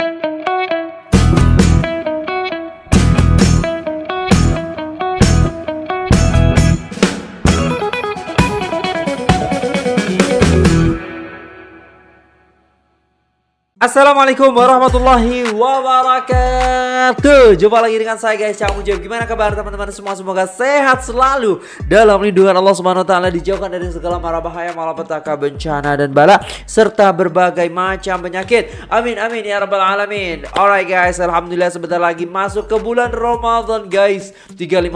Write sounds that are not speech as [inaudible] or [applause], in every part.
Thank you. Assalamualaikum warahmatullahi wabarakatuh Jumpa lagi dengan saya guys Cang Mujib Gimana kabar teman-teman semua Semoga sehat selalu Dalam lindungan Allah Subhanahu wa Taala Dijauhkan dari segala mara bahaya Malapetaka bencana dan bala Serta berbagai macam penyakit Amin amin ya rabbal alamin Alright guys Alhamdulillah sebentar lagi Masuk ke bulan Ramadan guys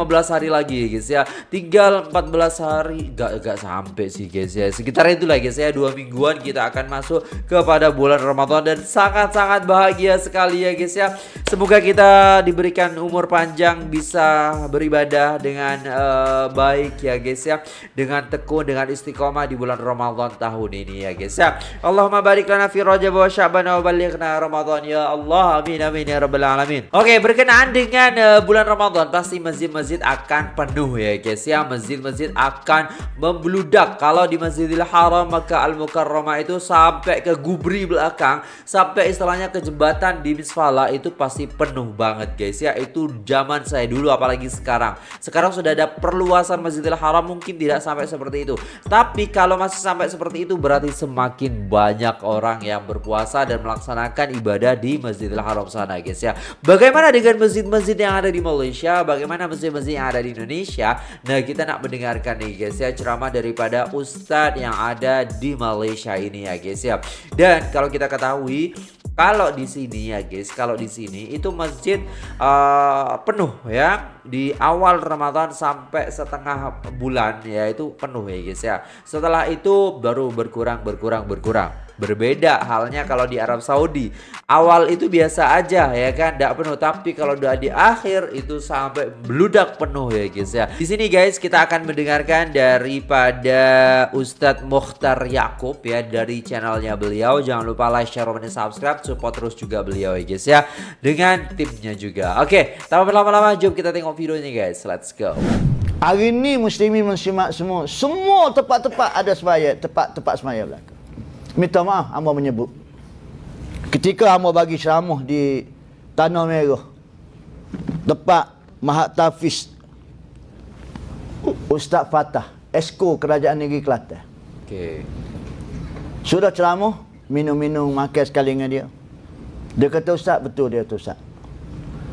belas hari lagi guys ya Tinggal 14 hari Gak, gak sampai sih guys ya Sekitar itu lagi guys ya Dua mingguan kita akan masuk kepada bulan Ramadan dan sangat-sangat bahagia sekali ya guys ya. Semoga kita diberikan umur panjang bisa beribadah dengan uh, baik ya guys ya. Dengan tekun, dengan istiqomah di bulan Ramadan tahun ini ya guys ya. Allahumma barik lana fi Rajab wa Sya'ban wa balighna Ramadan ya Allah. Amin amin ya rabbal alamin. Oke, berkenaan dengan uh, bulan Ramadan pasti masjid-masjid akan penuh ya guys ya. Masjid-masjid akan membludak. Kalau di Masjidil Haram maka Al Mukarramah itu sampai ke gubri belakang sampai istilahnya ke jembatan di Misfala itu pasti penuh banget guys ya itu zaman saya dulu apalagi sekarang sekarang sudah ada perluasan Masjidil Haram mungkin tidak sampai seperti itu tapi kalau masih sampai seperti itu berarti semakin banyak orang yang berpuasa dan melaksanakan ibadah di Masjidil Haram sana guys ya bagaimana dengan masjid-masjid yang ada di Malaysia bagaimana masjid-masjid yang ada di Indonesia nah kita nak mendengarkan nih guys ya ceramah daripada Ustadz yang ada di Malaysia ini ya guys ya dan kalau kita ketahui kalau di sini ya guys, kalau di sini itu masjid uh, penuh ya di awal Ramadan sampai setengah bulan ya itu penuh ya guys ya. Setelah itu baru berkurang berkurang berkurang. Berbeda halnya kalau di Arab Saudi. Awal itu biasa aja ya kan, tidak penuh. Tapi kalau udah di akhir itu sampai bludak penuh ya guys ya. Di sini guys kita akan mendengarkan daripada Ustadz Mukhtar Yakub ya dari channelnya beliau. Jangan lupa like, share, komen, subscribe, support terus juga beliau ya guys ya. Dengan tipnya juga. Oke, tanpa berlama-lama jom kita tengok videonya guys. Let's go. Hari ini muslimin muslimat semua, semua tempat-tempat ada semaya, tempat-tempat semaya belakang. Minta maaf hamba menyebut. Ketika hamba bagi ceramah di Tanah Merah. Mahat Mahatafis Ustaz Fatah, Esko Kerajaan Negeri Kelantan. Okey. Sudah ceramah, minum-minum makan sekali dengan dia. Dia kata Ustaz, betul dia tu Ustaz.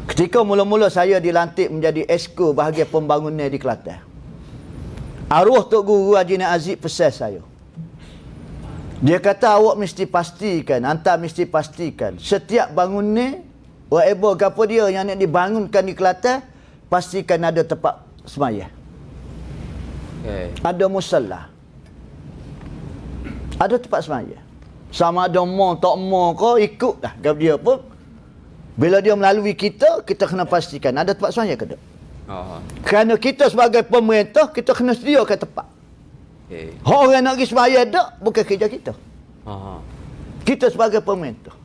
Ketika mula-mula saya dilantik menjadi Esko bahagian pembangunan di Kelantan. Arwah Tok Guru Haji Nak Aziz pesan saya. Dia kata awak mesti pastikan, hantar mesti pastikan. Setiap bangun ni, whatever kapal dia yang nak dibangunkan di Kelantan, pastikan ada tempat semaya. Okay. Ada musalla. Ada tempat semaya. Sama ada mau tak mau ke, ikutlah kapal dia pun. Bila dia melalui kita, kita kena pastikan ada tempat semaya ke tak. Oh. Kerana kita sebagai pemerintah, kita kena sediakan tempat. Okay. Orang nak pergi semayang tak, bukan kerja kita. Aha. Ha. Kita sebagai pemerintah.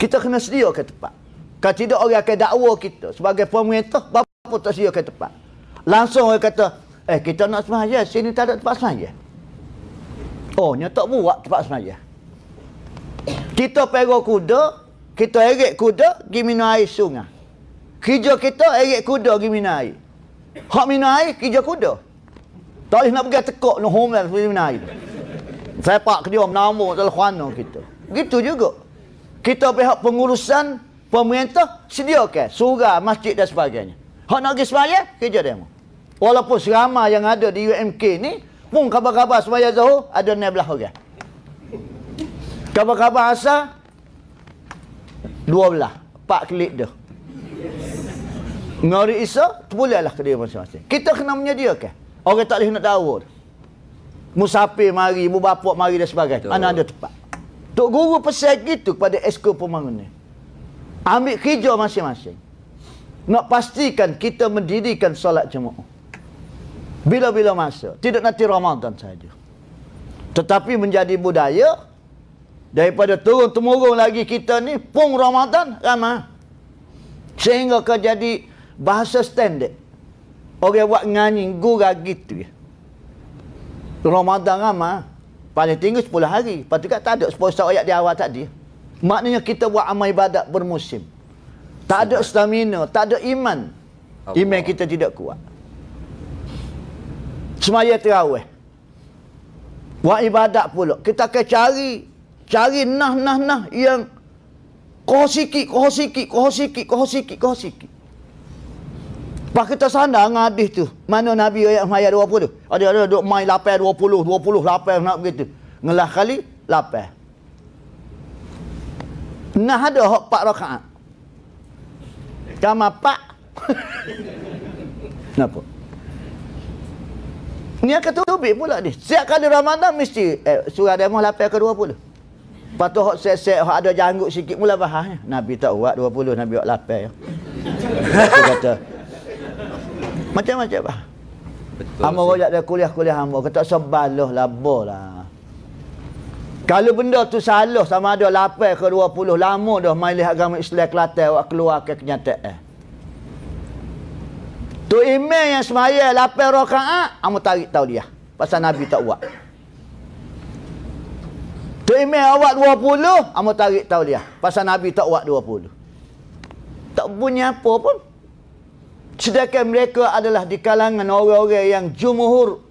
Kita kena sediakan tempat. Kalau tidak orang akan dakwa kita sebagai pemerintah, bapa apa tak sediakan tempat. Langsung orang kata, eh kita nak semayang, sini tak ada tempat semayang. Oh, ni tak buat tempat semayang. Kita pergi kuda, kita erik kuda, pergi minum air sungai. Kerja kita erik kuda, pergi minum air. Hak minum air, kerja kuda. Tak boleh nak pergi tekok ni homel seperti mana gitu. Sepak ke dia menamu telefon kita. Begitu juga. Kita pihak pengurusan pemerintah sediakan surah, masjid dan sebagainya. Hak nak pergi sembahyang, kerja demo. Walaupun seramah yang ada di UMK ni, pun khabar-khabar sembahyang jauh, ada ni belah orang. Khabar-khabar asal, dua belah. Empat klik dia. Ngari Isa, terpulihlah ke dia masing-masing. Kita kena menyediakan. Orang tak boleh nak dawa Musafir mari, ibu bapak mari dan sebagainya. Mana ada tempat. Tok Guru pesan gitu kepada esko pembangun ni. Ambil kerja masing-masing. Nak pastikan kita mendirikan solat jemaah. Bila-bila masa. Tidak nanti Ramadan saja. Tetapi menjadi budaya. Daripada turun-temurun lagi kita ni. Pung Ramadan ramah. Sehingga ke jadi bahasa standard. Orang buat nganyi gurau gitu ya. Ramadan ramah paling tinggi 10 hari. Patut kat tak ada 10 saat ayat di awal tadi. Maknanya kita buat amal ibadat bermusim. Tak ada stamina, tak ada iman. Iman kita tidak kuat. Semaya terawih. Buat ibadat pula. Kita akan cari, cari nah nah nah yang kohosikik, kohosikik, kohosikik, kohosikik, kohosikik. Pas kita sandang hadis tu. Mana Nabi ayat semayal 20 tu. Ada ada duk main lapar 20, 20 lapar nak begitu. Ngelah kali lapar. Nah ada hak pak rakaat. Kama 4. Kenapa? Ni akan tubik pula ni. Setiap kali Ramadan mesti eh, surah demo lapar ke 20. Lepas tu hak set hak ada janggut sikit mula bahas. Nabi tak buat 20, Nabi buat lapar. [laughs] Ya. kata, macam-macam lah. Hamba rojak dia kuliah-kuliah hamba. Kata sebaloh labah lah. Kalau benda tu salah sama ada lapar ke dua puluh lama dah mailih agama Islam Kelantan awak keluar ke kenyataan. Tu imam yang semaya lapar rakaat, amu tarik tau dia. Pasal Nabi tak buat. Tu imam awak dua puluh, amu tarik tau dia. Pasal Nabi tak buat dua puluh. Tak punya apa pun. Sedangkan mereka adalah di kalangan orang-orang yang jumhur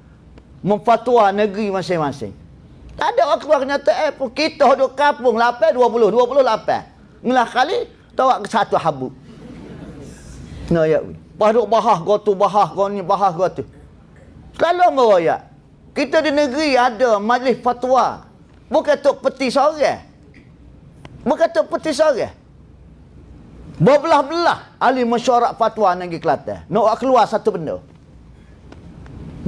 memfatwa negeri masing-masing. Tak ada orang keluar kenyata, eh pun kita duduk kampung, lapar 20, 20 lapar. Ngelah kali, tawak ke satu habu. No, ya. Paduk bahah kau tu, bahah kau ni, bahah kau tu. Selalu meroyak. Kita di negeri ada majlis fatwa. Bukan tu peti sore. Bukan tu peti sore. Berbelah-belah ahli mesyuarat fatwa Negeri Kelantan. Nak keluar satu benda.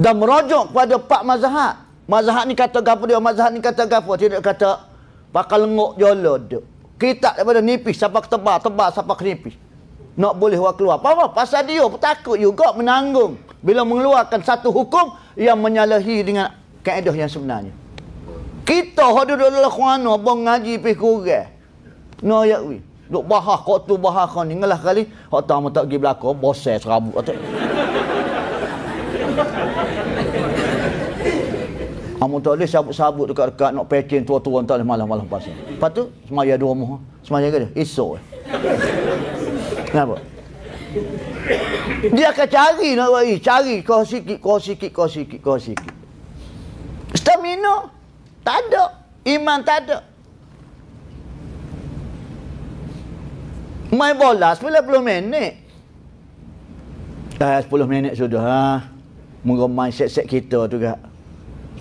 Dan merujuk kepada Pak Mazahat. Mazahat ni kata gapo dia, Mazahat ni kata gapo. Tidak kata, pakal lenguk jolo duk. Kita daripada nipis, siapa ketebal, tebal, siapa kenipis. Nak boleh buat keluar. Apa-apa? Pasal dia pun takut juga menanggung. Bila mengeluarkan satu hukum yang menyalahi dengan kaedah yang sebenarnya. Kita, yang duduk dalam kuana, abang ngaji pergi kurang. Nak ayat duk bahah kok tu bahah kau ni ngelah kali kau tahu tak pergi belako bosel serabut atuk Amun tak boleh sabut-sabut dekat-dekat nak packing tua-tua tak boleh malam-malam pasal. Patu, semaya dua muha. Semaya ke dia? Esok. Eh. Kenapa? Dia akan cari nak bagi. Cari. Kau sikit, kau sikit, kau sikit, kau sikit. Stamina. Tak ada. Iman tak ada. Main bola 90 minit. Dah eh, 10 minit sudah. Ha? Mungkin main set-set kita tu kak.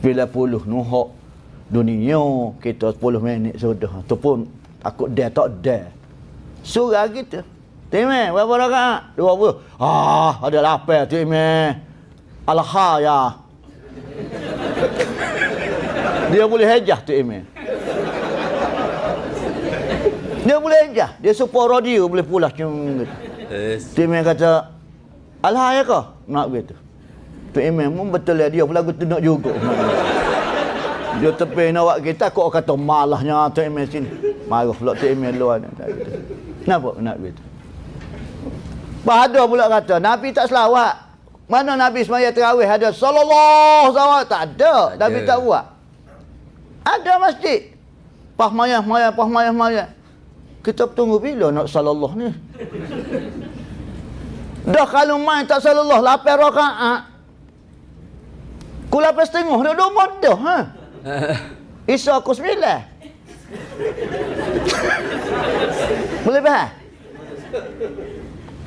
90 nuhok dunia kita 10 minit sudah. Tu pun takut dia tak dia. Surah kita. Time, eh, berapa dah kak? 20. Ah, ada lapar time. Eh. ya, Dia boleh hejah tu Imin. Dia boleh aja. Dia support radio boleh pula. Tim yang kata, alha ya kah? Nak begitu. Tok Imam pun betul lah dia. Pula aku tenuk juga. dia tepi nak buat kita. Kau kata malahnya Tok Imam sini. Marah pula Tok Imam luar. Kenapa nak begitu? Bahadur pula kata, Nabi tak selawat. Mana Nabi semaya terawih ada? Salallahu selawat Tak ada. Nabi tak buat. Ada masjid. Pahmayah, mayah, pahmayah, mayah kita tunggu bila nak salallah ni dah kalau main tak salallah lapar rakaat ku lapar setengah dah dua dah ha? [laughs] isa aku sembilan boleh faham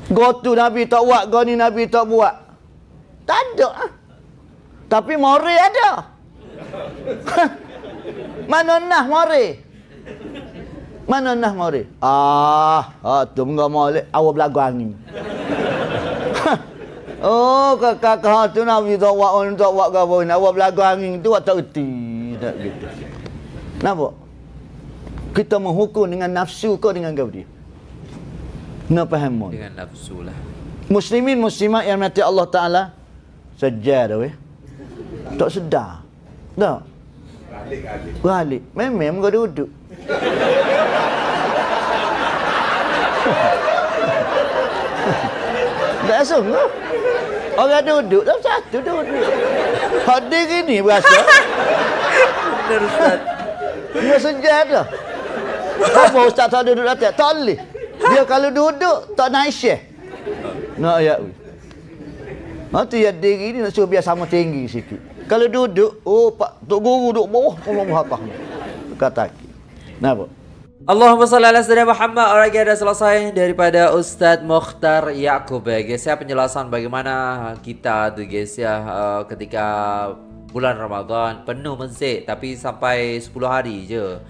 Gotu Nabi tak buat, goni Nabi tak buat. Tak ada. Ha? Tapi mori ada. [laughs] Mana nak mori? Mana nak mari? Ah, ah tu mengga mari. Awak belagu angin. [laughs] oh, kakak ha tu nak bagi tok wak untuk wak gapo ni. Awak belagu angin tu wak tak reti tak gitu. Napa? Kita menghukum dengan nafsu ke dengan gapo dia? Kena faham mon. Dengan nafsu lah. Muslimin muslimat yang mati Allah Taala sejar weh. Tak sedar. Tak. Balik, balik. Galik. Memang kau duduk. Tak [laughs] ke? Ha? Orang duduk dalam satu duduk. Hadir ini berasa. Benar Ustaz. Dia senjat lah. Apa Ustaz tak duduk atas? Tak boleh. Dia kalau duduk, tak naik syih. Nak ayat. Mati ya diri ni nak suruh biar sama tinggi sikit. Kalau duduk, oh Pak Tok Guru duduk bawah. Allah Muhammad. Kata. Kenapa? Kenapa? Allahumma salli ala sayyidina Muhammad wa ala selesai daripada Ustaz Mukhtar Yaqub. Ya. Eh, guys, ya penjelasan bagaimana kita tuh guys ya uh, ketika bulan Ramadan penuh masjid tapi sampai 10 hari je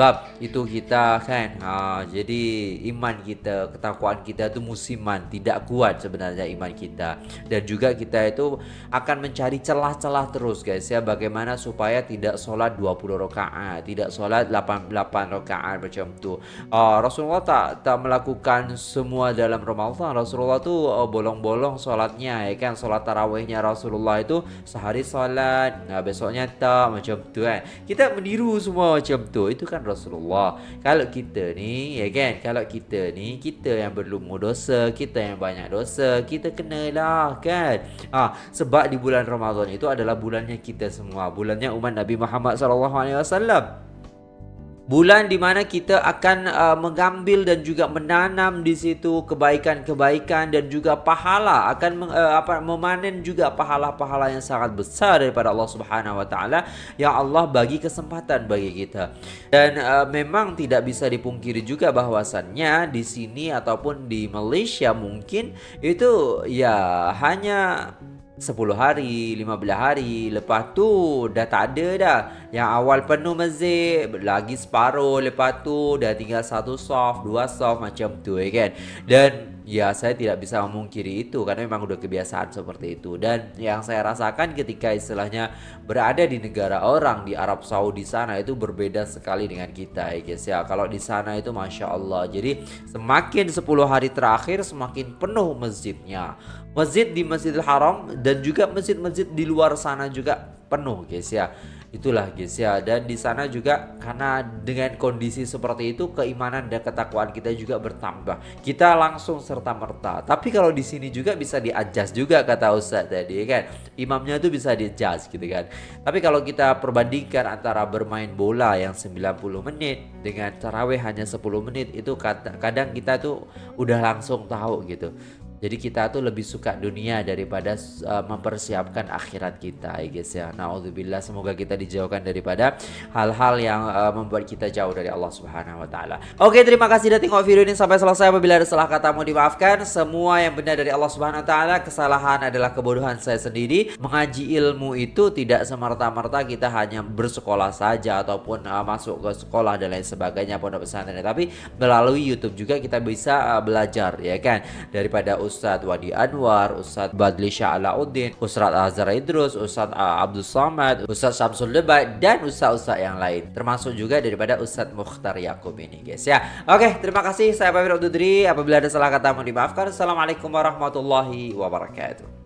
sebab itu kita kan ha, Jadi iman kita Ketakuan kita itu musiman Tidak kuat sebenarnya iman kita Dan juga kita itu akan mencari celah-celah terus guys ya Bagaimana supaya tidak sholat 20 rakaat Tidak sholat 88 rakaat macam itu uh, ah, Rasulullah tak, tak melakukan semua dalam Ramadan Rasulullah itu uh, ah, bolong-bolong sholatnya ya kan Sholat tarawihnya Rasulullah itu sehari sholat Nah besoknya tak macam itu kan eh. Kita meniru semua macam itu Itu kan Rasulullah. Kalau kita ni, ya kan? Kalau kita ni, kita yang berlumur dosa, kita yang banyak dosa, kita kenalah kan? Ha, sebab di bulan Ramadan itu adalah bulannya kita semua. Bulannya umat Nabi Muhammad SAW bulan di mana kita akan uh, mengambil dan juga menanam di situ kebaikan-kebaikan dan juga pahala akan uh, apa memanen juga pahala-pahala yang sangat besar daripada Allah Subhanahu wa taala yang Allah bagi kesempatan bagi kita. Dan uh, memang tidak bisa dipungkiri juga bahwasannya di sini ataupun di Malaysia mungkin itu ya hanya 10 hari, 15 hari Lepas tu dah tak ada dah Yang awal penuh masjid Lagi separuh Lepas tu dah tinggal satu soft, dua soft macam tu eh, kan Dan ya saya tidak bisa memungkiri itu karena memang udah kebiasaan seperti itu dan yang saya rasakan ketika istilahnya berada di negara orang di Arab Saudi sana itu berbeda sekali dengan kita ya guys ya kalau di sana itu masya Allah jadi semakin 10 hari terakhir semakin penuh masjidnya masjid di Masjidil Haram dan juga masjid-masjid di luar sana juga penuh guys ya itulah guys ya dan di sana juga karena dengan kondisi seperti itu keimanan dan ketakwaan kita juga bertambah kita langsung serta merta tapi kalau di sini juga bisa diadjust juga kata Ustadz tadi ya kan imamnya itu bisa diadjust gitu kan tapi kalau kita perbandingkan antara bermain bola yang 90 menit dengan taraweh hanya 10 menit itu kadang kita tuh udah langsung tahu gitu jadi kita tuh lebih suka dunia daripada uh, mempersiapkan akhirat kita, ya guys ya. Nauzubillah semoga kita dijauhkan daripada hal-hal yang uh, membuat kita jauh dari Allah Subhanahu wa taala. Oke, terima kasih sudah tengok video ini sampai selesai. Apabila ada salah kata mau dimaafkan, semua yang benar dari Allah Subhanahu wa taala, kesalahan adalah kebodohan saya sendiri. Mengaji ilmu itu tidak semerta-merta kita hanya bersekolah saja ataupun uh, masuk ke sekolah dan lain sebagainya pondok pesantren, tapi melalui YouTube juga kita bisa uh, belajar ya kan daripada Ustaz Wadi Anwar, Ustaz Badli Sya'alauddin, Ustaz Azhar Idrus, Ustaz ah, Abdul Samad, Ustaz Samsul Lebay, dan Ustaz-Ustaz yang lain. Termasuk juga daripada Ustaz Mukhtar Yaakob ini guys ya. Oke, terima kasih. Saya Pak Firududri. Apabila ada salah kata mohon dimaafkan. Assalamualaikum warahmatullahi wabarakatuh.